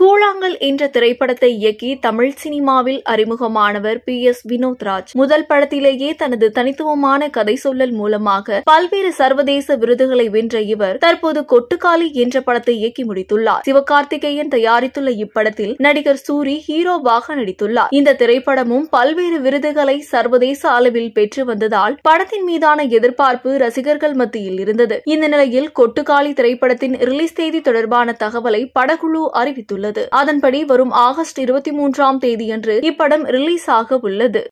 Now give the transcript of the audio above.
கூழாங்கல் என்ற திரைப்படத்தை இயக்கி தமிழ் சினிமாவில் அறிமுகமானவர் பி எஸ் வினோத் ராஜ் முதல் படத்திலேயே தனது தனித்துவமான கதை சொல்லல் மூலமாக பல்வேறு சர்வதேச விருதுகளை வென்ற இவர் தற்போது கொட்டுக்காலி என்ற படத்தை இயக்கி முடித்துள்ளார் சிவகார்த்திகேயன் தயாரித்துள்ள இப்படத்தில் நடிகர் சூரி ஹீரோவாக நடித்துள்ளார் இந்த திரைப்படமும் பல்வேறு விருதுகளை சர்வதேச அளவில் பெற்று வந்ததால் படத்தின் மீதான எதிர்பார்ப்பு ரசிகர்கள் மத்தியில் இருந்தது இந்த நிலையில் கொட்டுக்காலி திரைப்படத்தின் ரிலீஸ் தேதி தொடர்பான தகவலை படக்குழு அறிவித்துள்ளது வெளியாகியுள்ளது அதன்படி வரும் ஆகஸ்ட் இருபத்தி மூன்றாம் தேதியன்று இப்படம் ரிலீஸ் ஆக உள்ளது